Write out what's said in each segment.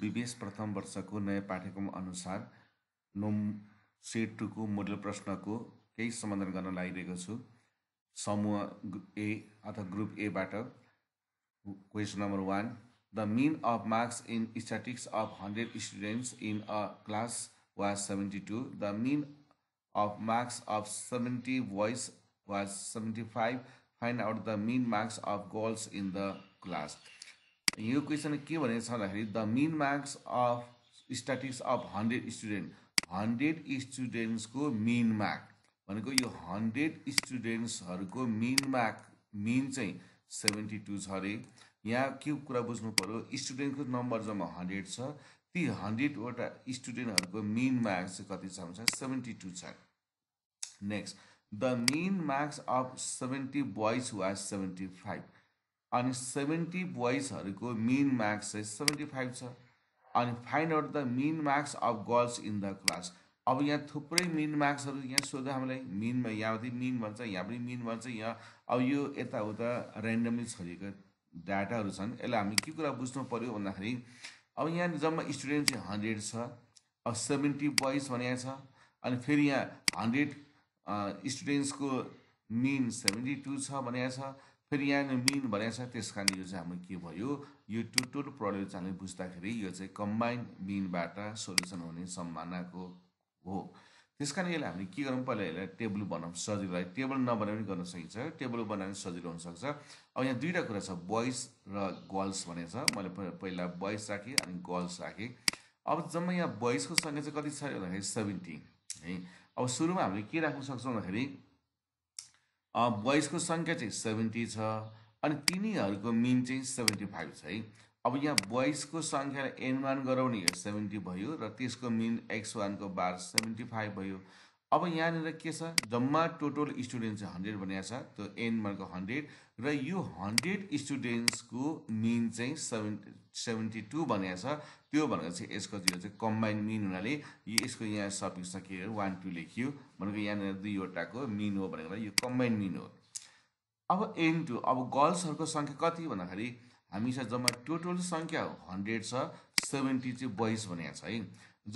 विवेश प्रथम वर्षको नयाँ पाठ्यक्रम अनुसार नोम सेट टूको मोडल प्रश्नको केही समाधान गर्न लागिरहेको छु समूह ए अथवा ग्रुप एबाट question number one the mean of marks in statistics of hundred students in a class was seventy two the mean of marks of seventy boys was seventy five find out the mean marks of girls in the class यो question के भनेको छ भन्दाखेरि the mean marks of statistics of hundred student hundred स्टुडेन्ट्सको mean mark भनेको यो hundred स्टुडेन्ट्सहरूको mean mark mean चाहिँ सेभेन्टी टू छ अरे यहाँ के कुरा बुझ्नु पऱ्यो स्टुडेन्टको नम्बर जम्मा हन्ड्रेड छ ती हन्ड्रेडवटा स्टुडेन्टहरूको मिन मार्क्स चाहिँ कति छ भन्छ सेभेन्टी टू छ next the mean marks of seventy boys was seventy five अनि सेभेन्टी बोइजहरूको मिन मार्क्स चाहिँ सेभेन्टी फाइभ छ अनि find out the mean marks of girls in the class अब यहाँ थुप्रै मिन मार्क्सहरू यहाँ सोध्यो हामीलाई मिनमा पनि मिन भन्छ यहाँ पनि मिन भन्छ यहाँ अब यो यताउता रेन्डमली छरिएका डाटाहरू छन् यसलाई हामी के कुरा बुझ्नु पऱ्यो भन्दाखेरि अब यहाँ जम्मा स्टुडेन्ट चाहिँ हन्ड्रेड छ अब सेभेन्टी बोइज भने छ अनि फेरि यहाँ हन्ड्रेड स्टुडेन्ट्सको मिन सेभेन्टी टू छ भने छ फेरि यहाँ मिन भनेको छ त्यस कारण यो चाहिँ हाम्रो के भयो यो टोटल प्रयोग चाहिँ हामीले बुझ्दाखेरि यो चाहिँ कम्बाइन्ड मिनबाट सोल्युसन हुने सम्भावनाको हो त्यस कारण यसलाई हामीले के गरौँ पहिला यसलाई टेबल बनाउँ सजिलो है टेबल नबनाए पनि गर्न सकिन्छ टेबल बनाए पनि सजिलो हुनसक्छ अब यहाँ दुईवटा कुरा छ बोइज र गर्ल्स भनेको छ मैले पहिला बोइज राखेँ अनि गर्ल्स राखेँ अब जम्मा यहाँ बोइजको सङ्ख्या चाहिँ कति छ भन्दाखेरि सेभेन्टिन है अब सुरुमा हामीले के राख्न सक्छौँ भन्दाखेरि बोइजको सङ्ख्या चाहिँ सेभेन्टी छ अनि तिनीहरूको मिन चाहिँ सेभेन्टी फाइभ छ है अब यहाँ बोइजको सङ्ख्यालाई एन वान गराउने यो सेभेन्टी भयो र त्यसको मिन एक्स वानको बार सेभेन्टी फाइभ भयो अब यहाँनिर के छ जम्मा टोटल स्टुडेन्ट चाहिँ हन्ड्रेड भनिएको छ त्यो एन वानको हन्ड्रेड र यो हन्ड्रेड स्टुडेन्ट्सको मिन चाहिँ सेभेन्टी सेभेन्टी टू भनेको छ त्यो भनेको चाहिँ यसको यो चाहिँ कम्बाइन मिन हुनाले यो यसको यहाँ सपिङ के वान टू लेखियो भनेको यहाँनिर दुईवटाको मिन हो भनेको यो कम्बाइन मिन हो अब एन टू अब गर्ल्सहरूको सङ्ख्या कति भन्दाखेरि हामीसँग जम्मा टोटल सङ्ख्या हन्ड्रेड छ सेभेन्टी चाहिँ बोइज भनेको छ है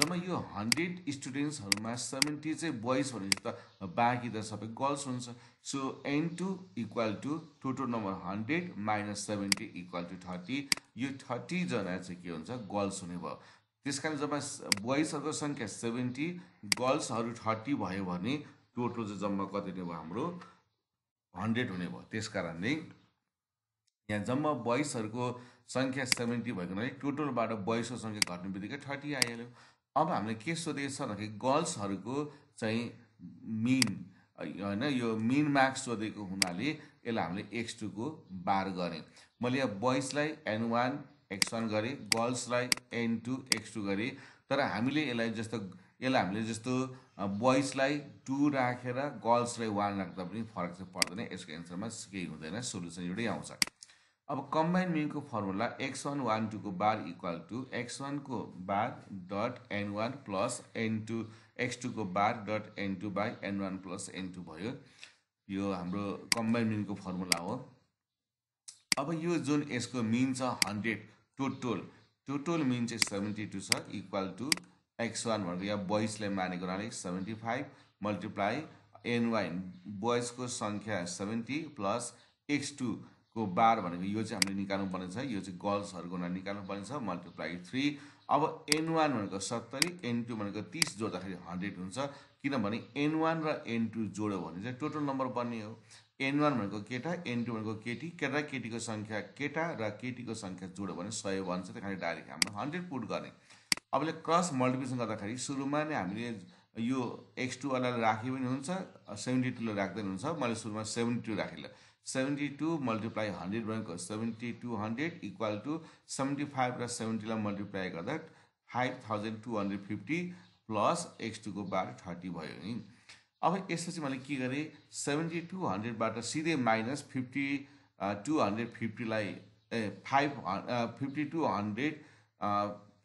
जब यो हन्ड्रेड स्टुडेन्ट्सहरूमा सेभेन्टी चाहिँ बोइज भनेपछि त बाँकी त सबै गर्ल्स हुन्छ so N two equal to total number hundred minus seventy equal to thirty यो थर्टीजना चाहिँ के हुन्छ गर्ल्स हुने भयो त्यस कारण जब बोइजहरूको सङ्ख्या सेभेन्टी गर्ल्सहरू थर्टी भयो भने टोटल चाहिँ जम्मा कति हुने भयो हाम्रो हन्ड्रेड हुने भयो त्यस कारणले यहाँ जम्मा बोइसहरूको सङ्ख्या सेभेन्टी भएको हुनाले टोटलबाट बोइसको सङ्ख्या घट्ने बित्तिकै थर्टी आइहाल्यो अब हामीले के सोधेको छ भन्दाखेरि गर्ल्सहरूको चाहिँ मिन होइन यो मिन मार्क्स सोधेको हुनाले यसलाई हामीले एक्स टूको बार गरेँ मैले अब बोइजलाई एन वान एक्स वान गरेँ गर्ल्सलाई एन टू एक्स टू गरेँ तर हामीले यसलाई जस्तो यसलाई हामीले जस्तो बोइजलाई टू राखेर गर्ल्सलाई वान राख्दा पनि फरक चाहिँ पर्दैन यसको एन्सरमा केही हुँदैन सोल्युसन एउटै आउँछ अब कम्बाइन मिनको फर्मुला एक्स वान वान टूको बार इक्वल टु एक्स वानको bar dot N one plus N two X टूको bar dot N two by N one plus N two भयो यो हाम्रो कम्बाइन मिनको फर्मुला हो अब यो जुन यसको मिन छ हन्ड्रेड टोटल टोटल मिन चाहिँ सेभेन्टी टू छ इक्वल टु एक्स वान भनेको या बोइसलाई मानेको हुनाले seventy five multiply N one बोइजको सङ्ख्या सेभेन्टी प्लस एक्स टू को बार भनेको यो चाहिँ हामीले निकाल्नुपर्ने छ यो चाहिँ गर्ल्सहरूको निकाल्नु निकाल्नुपर्ने छ मल्टिप्लाई थ्री अब एन वान भनेको सत्तरी एन टू भनेको तिस जोड्दाखेरि हन्ड्रेड हुन्छ किनभने एन वान र एन टू जोड्यो भने चाहिँ टोटल नम्बर बन्ने हो एन वान भनेको केटा एन टू भनेको केटी केटा केटीको सङ्ख्या केटा र केटीको सङ्ख्या जोड्यो भने सय बन्छ छ त्यही डाइरेक्ट हामीले हन्ड्रेड पुट गर्ने अबले क्रस मल्टिप्लिकेसन गर्दाखेरि सुरुमा नै हामीले यो एक्स टू वाला राखे पनि हुन्छ सेभेन्टी टूलाई राख्दैन हुन्छ मैले सुरुमा सेभेन्टी टू राखेँ ल सेभेन्टी टू मल्टिप्लाई हन्ड्रेड भनेको seventy two hundred equal to seventy five र सेभेन्टीलाई मल्टिप्लाई गर्दा five thousand two hundred fifty plus X टूको बार थर्टी भयो नि अब यसपछि मैले के गरेँ सेभेन्टी टू हन्ड्रेडबाट सिधै माइनस फिफ्टी टू हन्ड्रेड फिफ्टीलाई ए फाइभ फिफ्टी टू हन्ड्रेड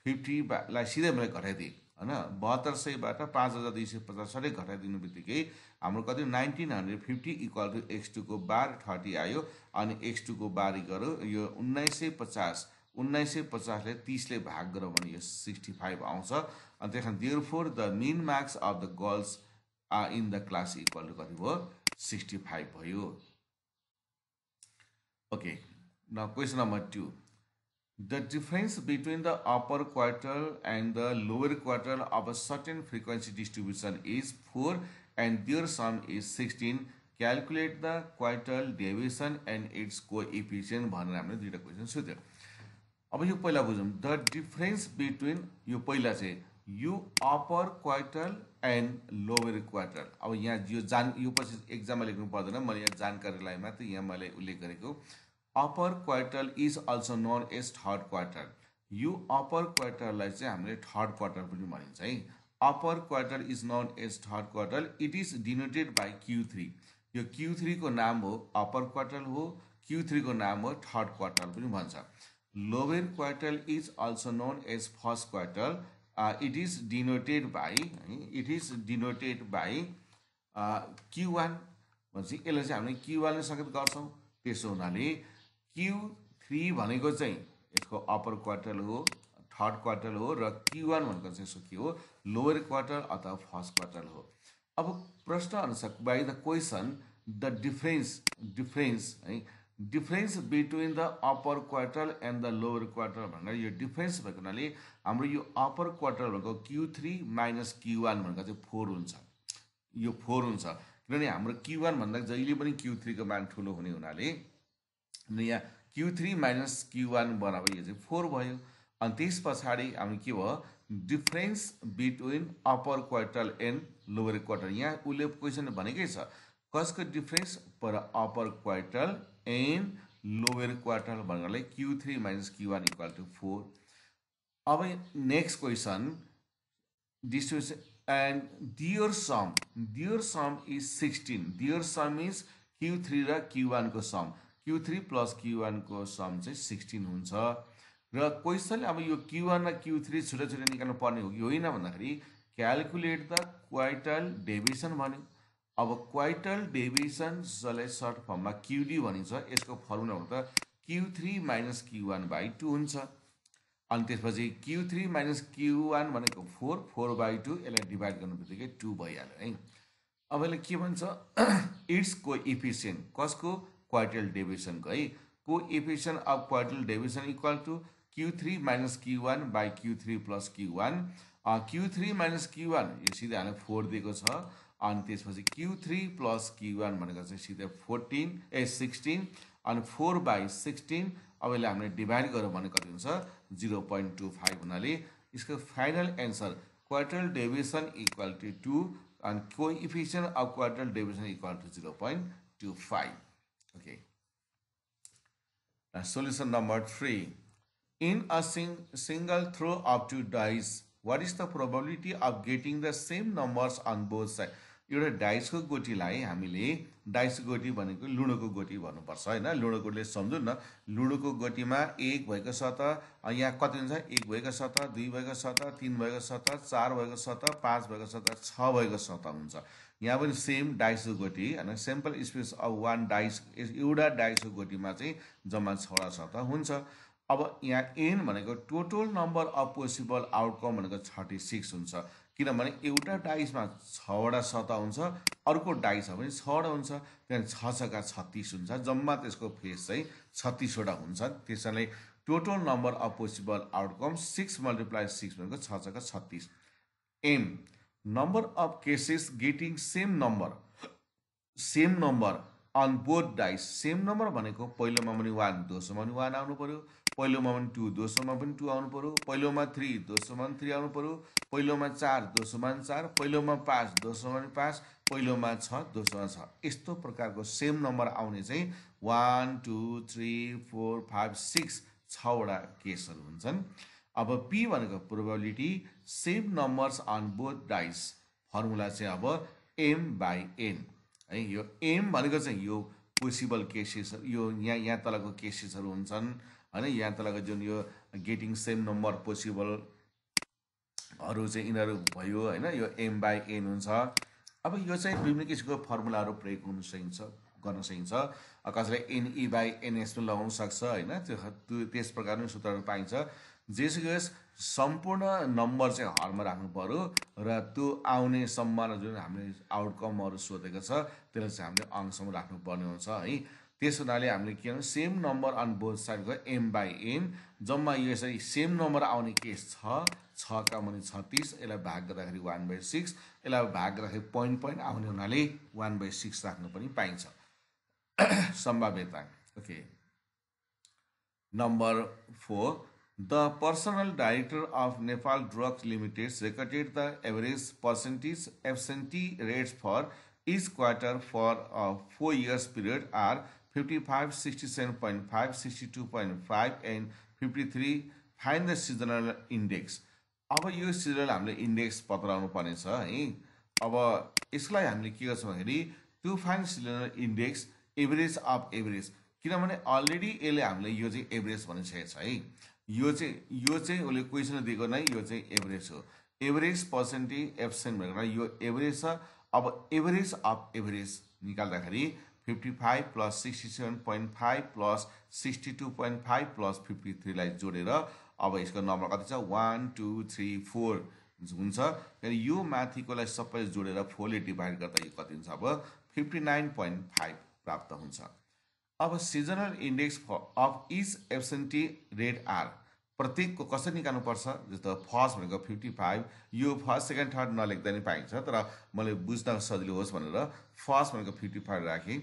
फिफ्टीलाई सिधै मैले घटाइदिएँ होइन बहत्तर सयबाट पाँच हजार दुई सय पचास सठै घटाइदिनु बित्तिकै हाम्रो कति nineteen hundred fifty equal to X टूको बार थर्टी आयो अनि एक्स टूको बार गरौँ यो उन्नाइस सय पचास उन्नाइस सय पचासले तिसले भाग गरौँ भने यो सिक्सटी फाइभ आउँछ अनि त्यस कारण therefore the mean marks of the girls are in the class equal to कति भयो सिक्सटी फाइभ भयो ओके न question number two The difference between the upper quartile and the lower quartile of a certain frequency distribution is 4 and their sum is 16. Calculate the quartile deviation and its coefficient भनेर हामीले दुईवटा question सोध्यो अब यो पहिला बुझौँ The difference between यो पहिला चाहिँ यु upper quartile and lower quartile अब यहाँ यो जान यो पछि एक्जाममा लेख्नु पर्दैन मैले यहाँ जानकारीलाई मात्र यहाँ मैले उल्लेख गरेको upper quarter is also known as third quarter यो अप्पर क्वार्टरलाई चाहिँ हामीले थर्ड क्वार्टर पनि भनिन्छ है upper quarter is known as third quarter it is denoted by Q three यो क्यु थ्रीको नाम हो अप्पर क्वार्टर हो क्यु थ्रीको नाम हो थर्ड क्वार्टर पनि भन्छ lower quarter is also known as first quarter it is denoted by it is denoted by Q one भनेपछि यसलाई चाहिँ हामीले क्यु वानले सङ्केत गर्छौँ त्यसो हुनाले क्यु थ्री भनेको चाहिँ यसको अप्पर क्वार्टर हो थर्ड क्वार्टर हो र क्यु वान भनेको चाहिँ सो के हो लोवर क्वार्टर अथवा फर्स्ट क्वार्टर हो अब प्रश्न अनुसार by the question the difference difference है difference between the upper quarter and the lower quarter भनेर यो डिफरेन्स भएको हुनाले हाम्रो यो अप्पर क्वार्टर भनेको Q three minus Q one भनेको चाहिँ फोर हुन्छ यो फोर हुन्छ किनभने हाम्रो क्यु वान भन्दा जहिले पनि क्यु थ्रीको मान ठुलो हुने हुनाले अनि यहाँ Q three minus Q one बराबर यो चाहिँ फोर भयो अनि त्यस पछाडि हामी के भयो difference between upper quarter and lower quarter यहाँ उसले क्वेसन भनेकै छ कसको डिफरेन्स पर upper quarter and lower quartile भन्नाले Q three minus Q one equal to four अब next question distribution and their sum their sum is sixteen their sum is Q three र Q वानको sum Q three plus Q वानको sum चाहिँ sixteen हुन्छ र क्वेसनले अब यो क्यु वान र क्यु थ्री छुट्टै छुट्टै निकाल्नु पर्ने हो कि होइन भन्दाखेरि क्यालकुलेट द क्वाइटल डेभिसन भन्यो अब क्वाइटल डेभिसन जसलाई सर्ट फर्ममा क्युडी भनिन्छ यसको फर्मुला हो त Q three minus Q one by two हुन्छ अनि त्यसपछि Q three minus Q one भनेको फोर फोर बाई टू यसलाई डिभाइड गर्नु बित्तिकै टू भइहाल्यो है अब यसले के भन्छ को इफिसियन्ट कसको क्वार्टल डेभिसनको है coefficient of quartile deviation equal to Q three minus Q one by Q three plus Q one Q three minus Q one यो सिधै हामीलाई फोर दिएको छ अनि त्यसपछि Q three plus Q one भनेको चाहिँ सिधै फोर्टिन ए सिक्सटिन अनि फोर बाई सिक्सटिन अब यसलाई हामीले डिभाइड गऱ्यौँ भने कति हुन्छ जिरो पोइन्ट टू फाइभ हुनाले यसको final answer quartile deviation equal to two अनि coefficient of quartile deviation equal to zero point two five Okay. Now solution number three. In a sing single throw of two dice, what is the probability of getting the same numbers on both sides? एउटा डाइसको गोटीलाई हामीले dice गोटी भनेको लुडोको गोटी भन्नुपर्छ होइन गोटीले सम्झौँ न लुडोको गोटीमा एक भएको सतह यहाँ कति हुन्छ एक भएको सतह दुई भएको सतह तिन भएको सतह चार भएको सतह पाँच भएको सतह छ भएको सतह हुन्छ यहाँ पनि सेम डाइसो गोटी होइन sample space of one dice एउटा डाइसो गोटीमा चाहिँ जम्मा छवटा सतह हुन्छ अब यहाँ एन भनेको total number of possible outcome भनेको थर्टी सिक्स हुन्छ किनभने एउटा डाइसमा छवटा सतह हुन्छ अर्को डाइसमा पनि छवटा हुन्छ त्यहाँदेखि छ छका छत्तिस हुन्छ जम्मा त्यसको फेस चाहिँ छत्तिसवटा हुन्छ त्यसैले total number of possible outcome six multiply six भनेको छ छका छत्तिस M number of cases getting same number same number on both dice same number भनेको पहिलोमा पनि वान दोस्रोमा पनि वान आउनु पऱ्यो पहिलोमा पनि टू दोस्रोमा पनि टू आउनु पऱ्यो पहिलोमा थ्री दोस्रोमा पनि थ्री आउनु पऱ्यो पहिलोमा चार दोस्रोमा पनि चार पहिलोमा पाँच दोस्रोमा पनि पाँच पहिलोमा छ दोस्रोमा छ यस्तो प्रकारको सेम नम्बर आउने चाहिँ one two three four five six छवटा केसहरू हुन्छन् अब पी भनेको probability same numbers on both dice formula चाहिँ अब एम बाई एन है यो एम भनेको चाहिँ यो पोसिबल केसेस यो यहाँ यहाँ तलको केसेसहरू हुन्छन् होइन यहाँ तलको जुन यो गेटिङ सेम नम्बर पोसिबलहरू चाहिँ यिनीहरू भयो होइन यो एम बाई एन हुन्छ अब यो चाहिँ विभिन्न किसिमको फर्मुलाहरू प्रयोग हुन सकिन्छ गर्न सकिन्छ कसैलाई एनई बाई एनएस पनि लगाउन सक्छ होइन त्यो त्यस प्रकारको सूत्रहरू पाइन्छ जेसुकै होस् सम्पूर्ण नम्बर चाहिँ हरमा राख्नु पऱ्यो र त्यो आउने सम्मान जुन हामीले आउटकमहरू सोधेको छ त्यसलाई चाहिँ हामीले अङ्कसम्म राख्नुपर्ने हुन्छ है त्यस हुनाले हामीले के भन्छ सेम नम्बर अन बोथ साइडको एम बाई एम जम्मा यो यसरी सेम नम्बर आउने केस छ छका मुनि छत्तिस यसलाई भाग गर्दाखेरि वान बाई सिक्स यसलाई भाग गर्दाखेरि पोइन्ट पोइन्ट आउने हुनाले वान बाई सिक्स राख्नु पनि पाइन्छ सम्भाव्यता okay number four The personal director of Nepal Drugs Limited recorded the average percentage absentee rates for each quarter for a four years period are 55, 67.5, 62.5 and 53 find the seasonal index. अब यो seasonal हामीले index पत्राउनु पर्नेछ है अब यसलाई हामीले के गर्छौँ भन्दाखेरि to find seasonal index average of average किनभने अलरेडी यसले हामीले यो चाहिँ एभरेज भनिसकेको छ है यो चाहिँ यो चाहिँ उसले क्वेसन दिएको नै यो चाहिँ एभरेज हो एभरेज पर्सेन्टेज एब्सेन्ट भनेको यो एभरेज छ अब एभरेज अफ एभरेज निकाल्दाखेरि fifty five plus sixty seven point five plus sixty two point five plus fifty थ्रीलाई जोडेर अब यसको नम्बर कति छ वान टू थ्री फोर हुन्छ यो माथिकोलाई सबै जोडेर फोरले डिभाइड गर्दा यो कति हुन्छ अब फिफ्टी नाइन पोइन्ट फाइभ प्राप्त हुन्छ अब seasonal index of each absentee rate R प्रत्येकको कसरी निकाल्नुपर्छ जस्तो फर्स्ट भनेको फिफ्टी फाइभ यो फर्स्ट सेकेन्ड थर्ड नलेख्दा पनि पाइन्छ तर मैले बुझ्न सजिलो होस् भनेर फर्स्ट भनेको फिफ्टी फाइभ राखेँ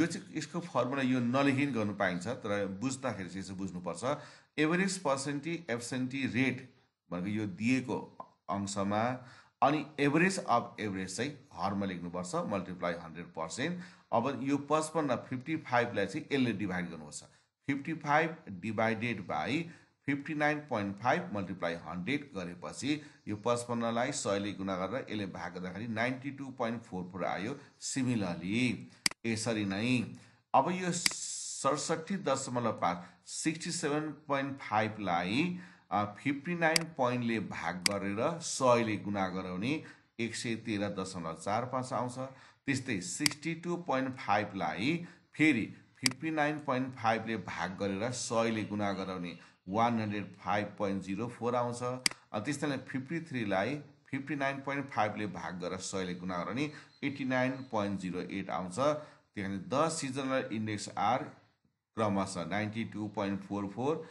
यो चाहिँ यसको फर्मुला यो नलेखिन गर्नु पाइन्छ तर बुझ्दाखेरि चाहिँ यसो बुझ्नुपर्छ एभरेज पर्सेन्टी एब्सेन्टी रेट भनेको यो दिएको अंशमा अनि एभरेज अफ एभरेज चाहिँ हरमा लेख्नुपर्छ मल्टिप्लाई हन्ड्रेड पर्सेन्ट अब यो पचपन्न फिफ्टी फाइभलाई चाहिँ यसले डिभाइड गर्नुपर्छ fifty five divided by fifty nine point five multiply hundred गरेपछि यो पचपन्नलाई सयले गुणा गरेर यसले भाग गर्दाखेरि ninety two point four four आयो सिमिलरली यसरी नै अब यो सडसठी दशमलव पाँच सिक्सटी सेभेन पोइन्ट फाइभलाई फिफ्टी नाइन पोइन्टले भाग गरेर सयले गुणा गऱ्यो भने एक सय तेह्र दशमलव चार पाँच आउँछ त्यस्तै सिक्सटी टू पोइन्ट फाइभलाई फेरि फिफ्टी नाइन पोइन्ट फाइभले भाग गरेर सयले गुणा गऱ्यो भने one hundred five point zero four आउँछ त्यस्तै नै फिफ्टी थ्रीलाई फिफ्टी नाइन पोइन्ट फाइभले भाग गरेर सयले गुणा गऱ्यो भने eighty nine point zero eight आउँछ कारण द सिजनल इन्डेक्स आर क्रमशः ninety two point four four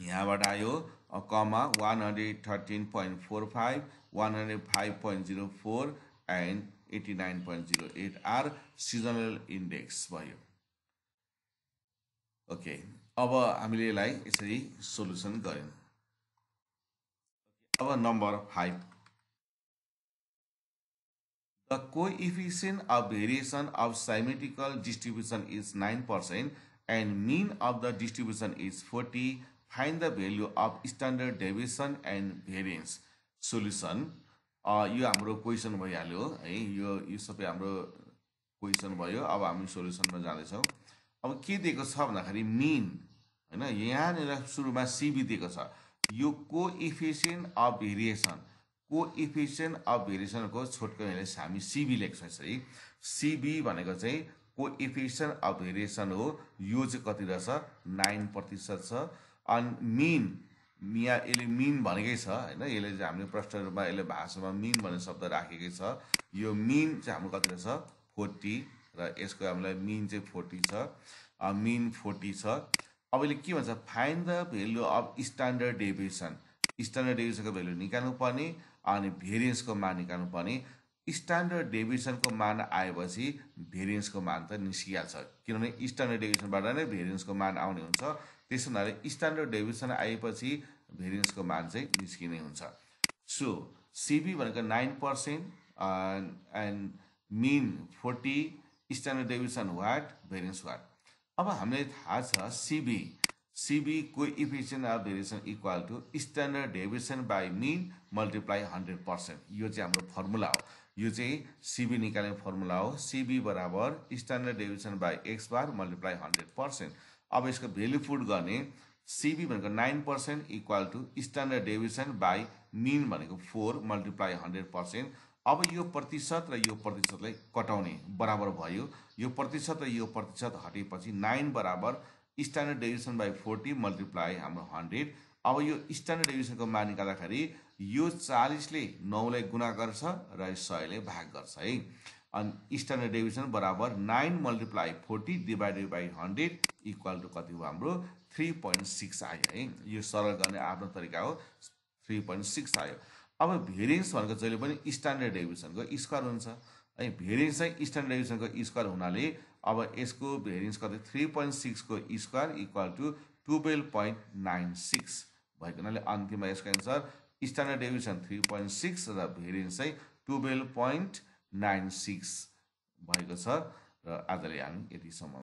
यहाँबाट आयो कमा one hundred thirteen point four five one hundred five point zero four and eighty nine point zero eight are seasonal index भयो okay अब हामीले यसलाई यसरी solution गऱ्यौँ अब number five the coefficient of variation of symmetrical distribution is nine percent and mean of the distribution is forty find the value of standard deviation and variance solution यो हाम्रो question भइहाल्यो है यो यो सबै हाम्रो क्वेसन भयो अब हामी सोल्युसनमा जाँदैछौँ अब के दिएको छ भन्दाखेरि मिन होइन यहाँनिर सुरुमा सिबी दिएको छ यो coefficient of variation coefficient of भेरिएसनको छोटको हामी सिबी लेख्छौँ यसरी सिबी भनेको चाहिँ को इफिसियन्ट अफ भेरिएसन हो यो चाहिँ कति रहेछ नाइन प्रतिशत छ अन मिन मिया यसले मिन भनेकै छ होइन यसले चाहिँ हामीले प्रष्ट रूपमा यसले भाषामा मिन भन्ने शब्द राखेकै छ यो मिन चाहिँ हाम्रो कति छ फोर्टी र यसको हामीलाई मिन चाहिँ फोर्टी छ मिन फोर्टी छ अब यसले के भन्छ find the value of standard deviation standard डेभिएसनको भेल्यु निकाल्नुपर्ने अनि भेरिएन्सको मान निकाल्नु निकाल्नुपर्ने स्ट्यान्डर्ड डेभिएसनको मान आएपछि भेरिएन्सको मान त निस्किहाल्छ किनभने स्ट्यान्डर्ड डेभिएसनबाट नै भेरिएन्सको मान आउने हुन्छ त्यसो हुनाले स्ट्यान्डर्ड डेभिएसन आएपछि भेरिएन्सको मान चाहिँ निस्किने हुन्छ सो सिबी भनेको nine percent and mean forty standard deviation what variance what अब हामीलाई थाहा छ CV CV coefficient of variation equal to standard deviation by mean multiply hundred percent यो चाहिँ हाम्रो फर्मुला हो यो चाहिँ सिबी निकाल्ने फर्मुला हो सिबी बराबर standard deviation by X bar multiply hundred percent अब यसको भेल्यु फुड गर्ने सिबी भनेको nine percent equal to standard deviation by mean भनेको फोर मल्टिप्लाई हन्ड्रेड पर्सेन्ट अब यो प्रतिशत र यो प्रतिशतलाई कटाउने बराबर भयो यो प्रतिशत र यो प्रतिशत हटेपछि नाइन बराबर standard deviation by forty multiply हाम्रो हन्ड्रेड अब यो स्ट्यान्डर्ड डेभिसनको मान निकाल्दाखेरि यो चालिसले नौलाई गुणा गर्छ र सयले भाग गर्छ है अनि स्ट्यान्डर्ड डेभिसन बराबर nine multiply forty divided by hundred equal to कति हो हाम्रो थ्री पोइन्ट सिक्स आयो है यो सरल गर्ने आफ्नो तरिका हो थ्री पोइन्ट सिक्स आयो अब भेरिएन्स भनेको जहिले पनि स्ट्यान्डर्ड डेभिसनको स्क्वायर हुन्छ है भेरिएन्स चाहिँ स्ट्यान्डर्ड डेभिसनको स्क्वायर हुनाले अब यसको भेरिएन्स कति थ्री पोइन्ट सिक्सको square equal to twelve point nine six भएको हुनाले अन्तिममा यसको answer standard deviation three point six र भेरिएन्स चाहिँ टुवेल्भ पोइन्ट नाइन सिक्स भएको छ र आजले हामी यतिसम्म